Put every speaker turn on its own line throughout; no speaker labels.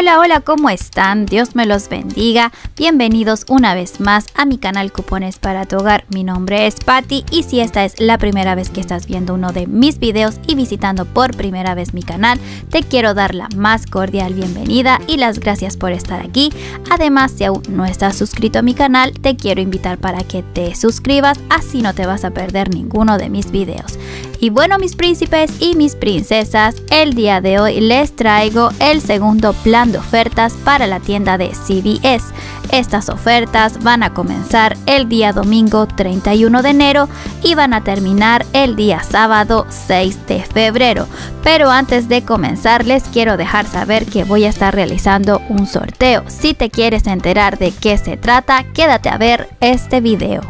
Hola, hola, ¿cómo están? Dios me los bendiga. Bienvenidos una vez más a mi canal Cupones para tu hogar. Mi nombre es Patti y si esta es la primera vez que estás viendo uno de mis videos y visitando por primera vez mi canal, te quiero dar la más cordial bienvenida y las gracias por estar aquí. Además, si aún no estás suscrito a mi canal, te quiero invitar para que te suscribas, así no te vas a perder ninguno de mis videos. Y bueno mis príncipes y mis princesas, el día de hoy les traigo el segundo plan de ofertas para la tienda de CBS. Estas ofertas van a comenzar el día domingo 31 de enero y van a terminar el día sábado 6 de febrero. Pero antes de comenzar les quiero dejar saber que voy a estar realizando un sorteo. Si te quieres enterar de qué se trata, quédate a ver este video.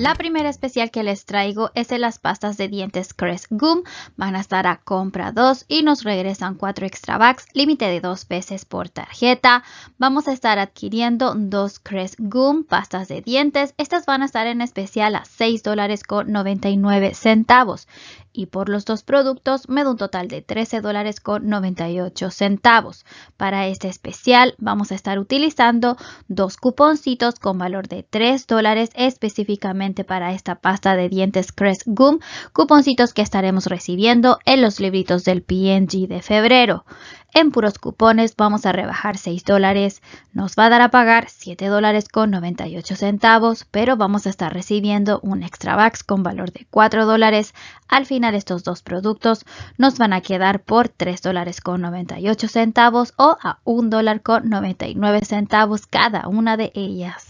La primera especial que les traigo es de las pastas de dientes Crest Gum. Van a estar a compra 2 y nos regresan 4 extra bucks, límite de 2 veces por tarjeta. Vamos a estar adquiriendo 2 Crest Gum pastas de dientes. Estas van a estar en especial a 6 dólares con 99 centavos y por los dos productos me da un total de 13 dólares con 98 centavos. Para este especial vamos a estar utilizando dos cuponcitos con valor de 3 dólares específicamente para esta pasta de dientes Crest Gum, cuponcitos que estaremos recibiendo en los libritos del PNG de febrero. En puros cupones vamos a rebajar 6 dólares, nos va a dar a pagar 7 dólares con 98 centavos, pero vamos a estar recibiendo un extra Vax con valor de 4 dólares. Al final estos dos productos nos van a quedar por 3 dólares con 98 centavos o a 1 dólar con 99 centavos cada una de ellas.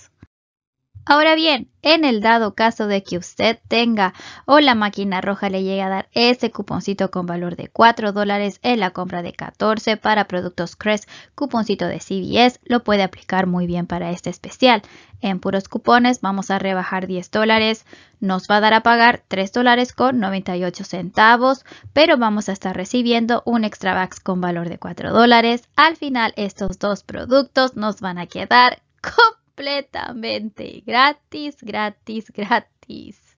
Ahora bien, en el dado caso de que usted tenga o la máquina roja le llegue a dar ese cuponcito con valor de 4 dólares en la compra de 14 para productos Crest, cuponcito de CVS, lo puede aplicar muy bien para este especial. En puros cupones vamos a rebajar 10 dólares, nos va a dar a pagar 3 dólares con 98 centavos, pero vamos a estar recibiendo un extra Vax con valor de 4 dólares. Al final estos dos productos nos van a quedar con completamente gratis, gratis, gratis.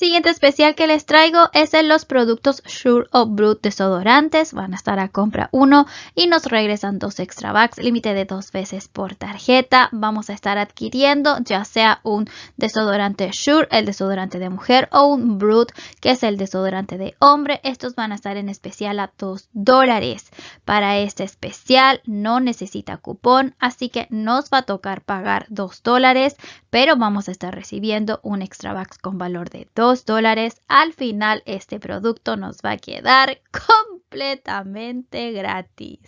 Siguiente especial que les traigo es en los productos Sure o Brut desodorantes. Van a estar a compra uno y nos regresan dos extra bucks límite de dos veces por tarjeta. Vamos a estar adquiriendo ya sea un desodorante Sure, el desodorante de mujer, o un Brut, que es el desodorante de hombre. Estos van a estar en especial a 2 dólares. Para este especial no necesita cupón, así que nos va a tocar pagar 2 dólares, pero vamos a estar recibiendo un extra bucks con valor de 2 dólares, al final este producto nos va a quedar completamente gratis.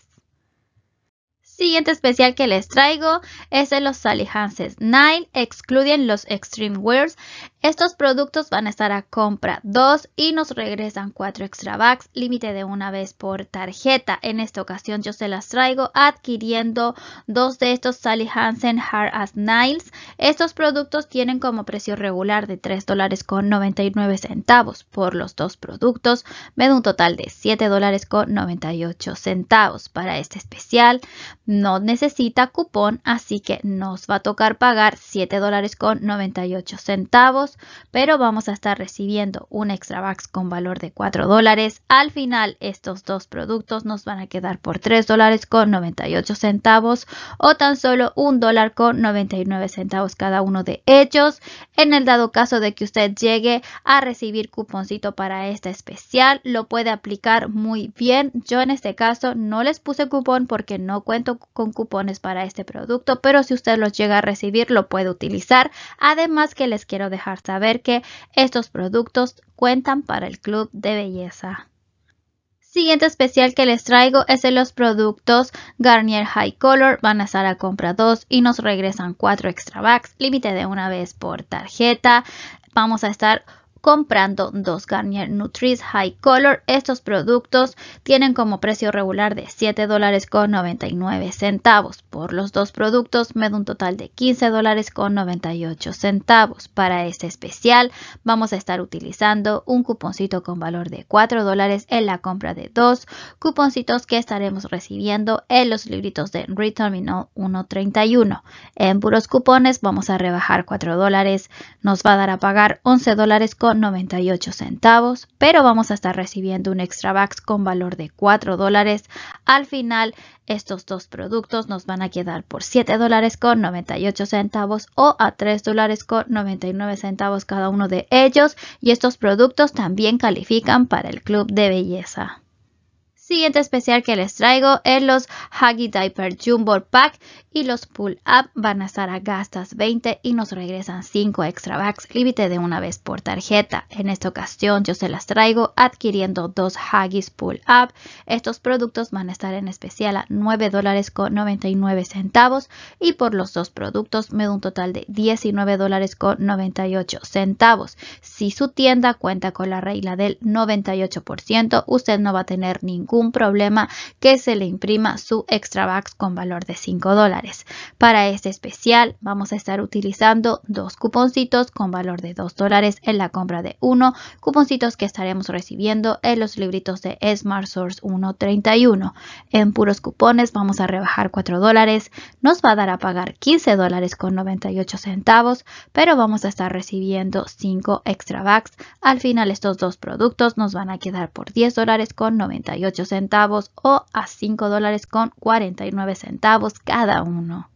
Siguiente especial que les traigo es de los Sally Hansen Nile, excluyen los Extreme Wears. Estos productos van a estar a compra 2 y nos regresan 4 extra bags. límite de una vez por tarjeta. En esta ocasión yo se las traigo adquiriendo dos de estos Sally Hansen Hard as Niles estos productos tienen como precio regular de $3.99. dólares con 99 centavos por los dos productos, me da un total de 7 dólares con 98 centavos. Para este especial no necesita cupón, así que nos va a tocar pagar 7 dólares con 98 centavos, pero vamos a estar recibiendo un extra box con valor de 4 dólares. Al final estos dos productos nos van a quedar por 3 dólares con 98 centavos o tan solo $1,99. dólar con centavos cada uno de ellos. En el dado caso de que usted llegue a recibir cuponcito para este especial, lo puede aplicar muy bien. Yo en este caso no les puse cupón porque no cuento con cupones para este producto, pero si usted los llega a recibir, lo puede utilizar. Además que les quiero dejar saber que estos productos cuentan para el club de belleza siguiente especial que les traigo es de los productos Garnier High Color. Van a estar a compra 2 y nos regresan 4 extra bags, límite de una vez por tarjeta. Vamos a estar comprando dos Garnier Nutris High Color. Estos productos tienen como precio regular de 7 con 99 centavos. Por los dos productos me da un total de 15 dólares con 98 centavos. Para este especial vamos a estar utilizando un cuponcito con valor de 4 en la compra de dos cuponcitos que estaremos recibiendo en los libritos de Reterminal 131. En puros cupones vamos a rebajar 4 nos va a dar a pagar 11 dólares con 98 centavos, pero vamos a estar recibiendo un extra Vax con valor de 4 dólares. Al final, estos dos productos nos van a quedar por 7 dólares con 98 centavos o a 3 dólares con 99 centavos cada uno de ellos y estos productos también califican para el club de belleza siguiente especial que les traigo es los Huggy Diaper Jumbo Pack y los Pull Up van a estar a gastas 20 y nos regresan 5 extra bags, límite de una vez por tarjeta. En esta ocasión yo se las traigo adquiriendo dos Huggies Pull Up. Estos productos van a estar en especial a $9.99 dólares centavos y por los dos productos me da un total de $19.98. dólares centavos. Si su tienda cuenta con la regla del 98%, usted no va a tener ningún problema que se le imprima su extra bags con valor de 5 dólares. Para este especial vamos a estar utilizando dos cuponcitos con valor de 2 dólares en la compra de uno, cuponcitos que estaremos recibiendo en los libritos de Smart Source 131. En puros cupones vamos a rebajar 4 dólares, nos va a dar a pagar 15 dólares con 98 centavos, pero vamos a estar recibiendo 5 extra bucks. Al final estos dos productos nos van a quedar por 10 dólares con 98 centavos o a 5 dólares con 49 centavos cada uno.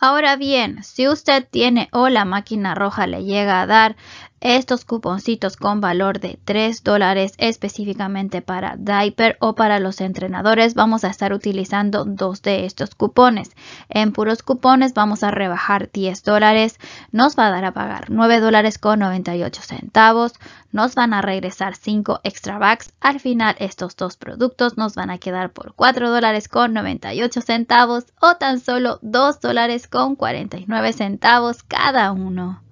Ahora bien, si usted tiene o la máquina roja le llega a dar estos cuponcitos con valor de 3 dólares específicamente para diaper o para los entrenadores vamos a estar utilizando dos de estos cupones. En puros cupones vamos a rebajar 10 dólares, nos va a dar a pagar 9 dólares con 98 centavos, nos van a regresar 5 extra bucks. Al final estos dos productos nos van a quedar por 4 dólares con 98 centavos o tan solo 2 dólares con 49 centavos cada uno.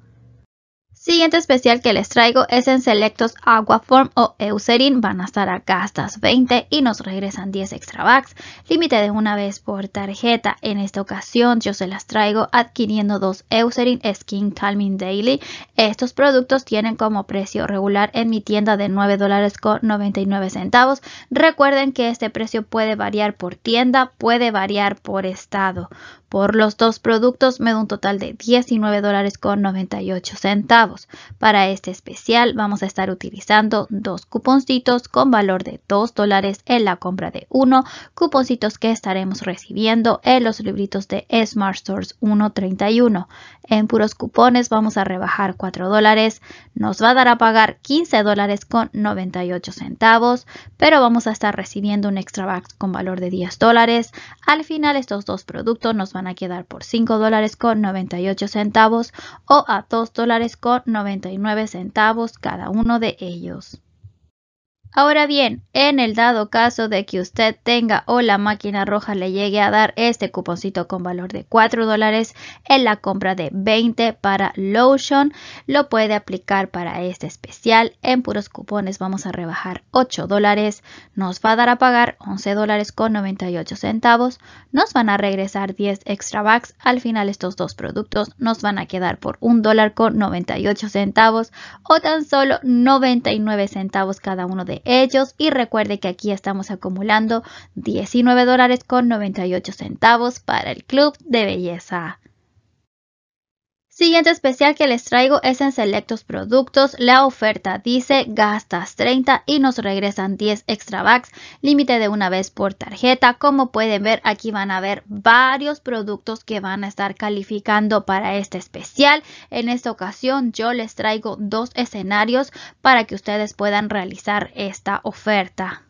Siguiente especial que les traigo es en Selectos Aquaform o Eucerin. Van a estar a gastas 20 y nos regresan 10 extra bucks. Límite de una vez por tarjeta. En esta ocasión yo se las traigo adquiriendo dos Eucerin Skin Calming Daily. Estos productos tienen como precio regular en mi tienda de 9 dólares con 99 centavos. Recuerden que este precio puede variar por tienda, puede variar por estado. Por los dos productos me da un total de 19 dólares con 98 centavos. Para este especial vamos a estar utilizando dos cuponcitos con valor de 2 dólares en la compra de uno, cuponcitos que estaremos recibiendo en los libritos de Smart Stores 131. En puros cupones vamos a rebajar 4 dólares, nos va a dar a pagar 15 dólares con 98 centavos, pero vamos a estar recibiendo un extra box con valor de 10 dólares. Al final estos dos productos nos van a quedar por 5 dólares con 98 centavos o a 2 dólares con 99 centavos cada uno de ellos. Ahora bien, en el dado caso de que usted tenga o la máquina roja le llegue a dar este cuponcito con valor de 4 dólares en la compra de 20 para Lotion, lo puede aplicar para este especial. En puros cupones vamos a rebajar 8 dólares, nos va a dar a pagar 11 dólares con 98 centavos, nos van a regresar 10 extra bucks. Al final estos dos productos nos van a quedar por 1 dólar con 98 centavos o tan solo 99 centavos cada uno de ellos y recuerde que aquí estamos acumulando 19 dólares con 98 centavos para el club de belleza. Siguiente especial que les traigo es en selectos productos. La oferta dice gastas 30 y nos regresan 10 extra bucks, límite de una vez por tarjeta. Como pueden ver, aquí van a ver varios productos que van a estar calificando para este especial. En esta ocasión yo les traigo dos escenarios para que ustedes puedan realizar esta oferta.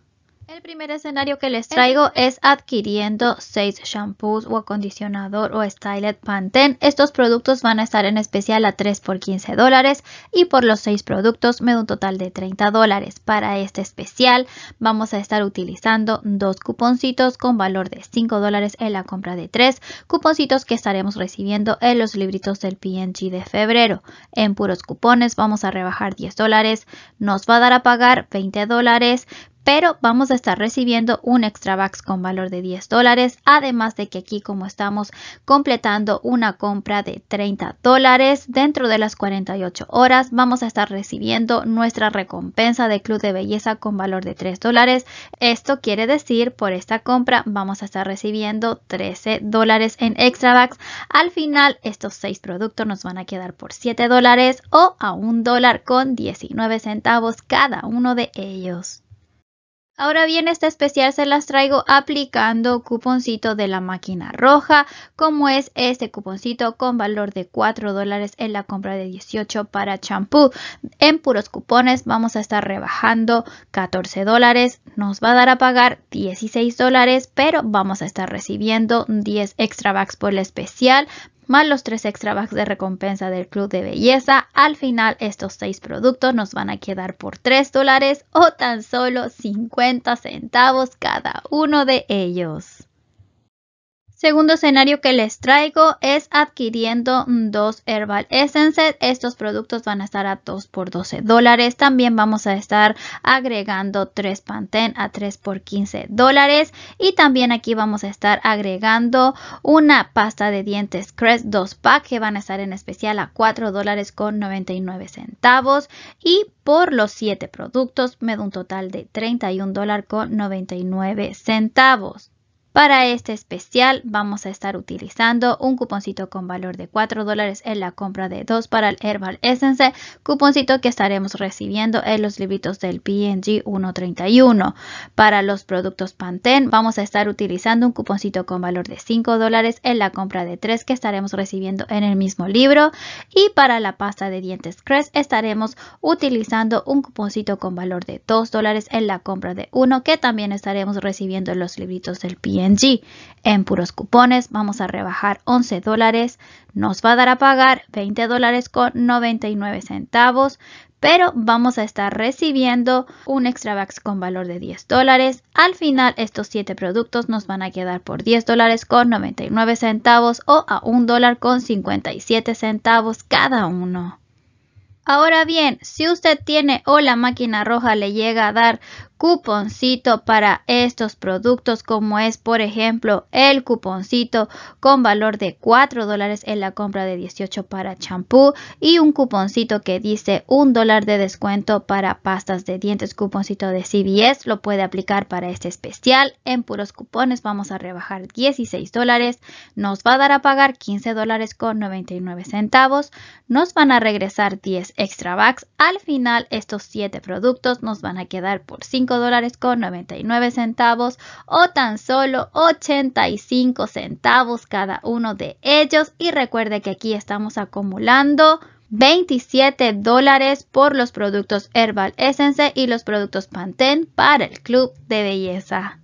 El primer escenario que les traigo es adquiriendo 6 shampoos o acondicionador o stylet Pantene. Estos productos van a estar en especial a 3 por 15 dólares y por los 6 productos me da un total de 30 dólares. Para este especial vamos a estar utilizando dos cuponcitos con valor de 5 dólares en la compra de 3 cuponcitos que estaremos recibiendo en los libritos del PNG de febrero. En puros cupones vamos a rebajar 10 dólares, nos va a dar a pagar 20 dólares pero vamos a estar recibiendo un extra Bucks con valor de 10 dólares, además de que aquí como estamos completando una compra de 30 dólares dentro de las 48 horas, vamos a estar recibiendo nuestra recompensa de club de belleza con valor de 3 dólares. Esto quiere decir por esta compra vamos a estar recibiendo 13 dólares en extra Bucks. Al final estos 6 productos nos van a quedar por 7 dólares o a 1 dólar con 19 centavos cada uno de ellos. Ahora bien, este especial se las traigo aplicando cuponcito de la máquina roja, como es este cuponcito con valor de 4 dólares en la compra de 18 para champú. En puros cupones vamos a estar rebajando 14 dólares, nos va a dar a pagar 16 dólares, pero vamos a estar recibiendo 10 extra bucks por el especial, más los tres extra bags de recompensa del club de belleza. Al final estos seis productos nos van a quedar por 3 dólares o tan solo 50 centavos cada uno de ellos. Segundo escenario que les traigo es adquiriendo dos Herbal Essences. Estos productos van a estar a 2 por 12 dólares. También vamos a estar agregando 3 Pantene a 3 por 15 dólares. Y también aquí vamos a estar agregando una pasta de dientes Crest 2 pack que van a estar en especial a 4 dólares con 99 centavos. Y por los 7 productos me da un total de 31 dólares con 99 centavos. Para este especial vamos a estar utilizando un cuponcito con valor de 4 dólares en la compra de 2 para el Herbal Essence, cuponcito que estaremos recibiendo en los libritos del PNG 131. Para los productos Pantene vamos a estar utilizando un cuponcito con valor de 5 dólares en la compra de 3 que estaremos recibiendo en el mismo libro. Y para la pasta de dientes Crest estaremos utilizando un cuponcito con valor de 2 dólares en la compra de 1 que también estaremos recibiendo en los libritos del PNG. En puros cupones vamos a rebajar 11 dólares, nos va a dar a pagar 20 dólares con 99 centavos, pero vamos a estar recibiendo un extra extravax con valor de 10 dólares. Al final estos 7 productos nos van a quedar por 10 dólares con 99 centavos o a 1 dólar con 57 centavos cada uno. Ahora bien, si usted tiene o la máquina roja le llega a dar cuponcito para estos productos como es por ejemplo el cuponcito con valor de 4 dólares en la compra de 18 para champú y un cuponcito que dice un dólar de descuento para pastas de dientes cuponcito de CBS lo puede aplicar para este especial en puros cupones vamos a rebajar 16 dólares nos va a dar a pagar 15 dólares con 99 centavos nos van a regresar 10 extra bucks al final estos 7 productos nos van a quedar por 5 dólares con 99 centavos o tan solo 85 centavos cada uno de ellos. Y recuerde que aquí estamos acumulando 27 dólares por los productos Herbal Essence y los productos Pantene para el Club de Belleza.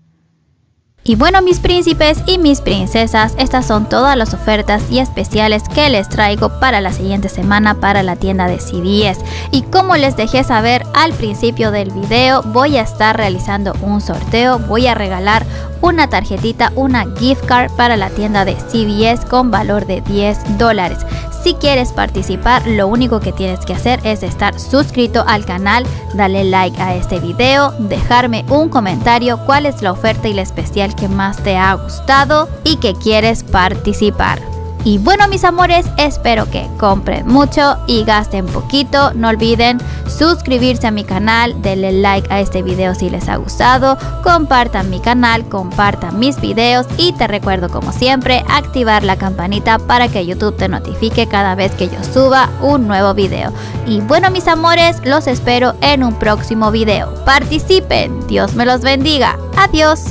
Y bueno mis príncipes y mis princesas, estas son todas las ofertas y especiales que les traigo para la siguiente semana para la tienda de CBS. Y como les dejé saber al principio del video, voy a estar realizando un sorteo, voy a regalar una tarjetita, una gift card para la tienda de CBS con valor de 10 dólares. Si quieres participar, lo único que tienes que hacer es estar suscrito al canal, darle like a este video, dejarme un comentario cuál es la oferta y la especial que más te ha gustado y que quieres participar. Y bueno, mis amores, espero que compren mucho y gasten poquito. No olviden suscribirse a mi canal, denle like a este video si les ha gustado, compartan mi canal, compartan mis videos y te recuerdo como siempre activar la campanita para que YouTube te notifique cada vez que yo suba un nuevo video. Y bueno, mis amores, los espero en un próximo video. Participen, Dios me los bendiga. Adiós.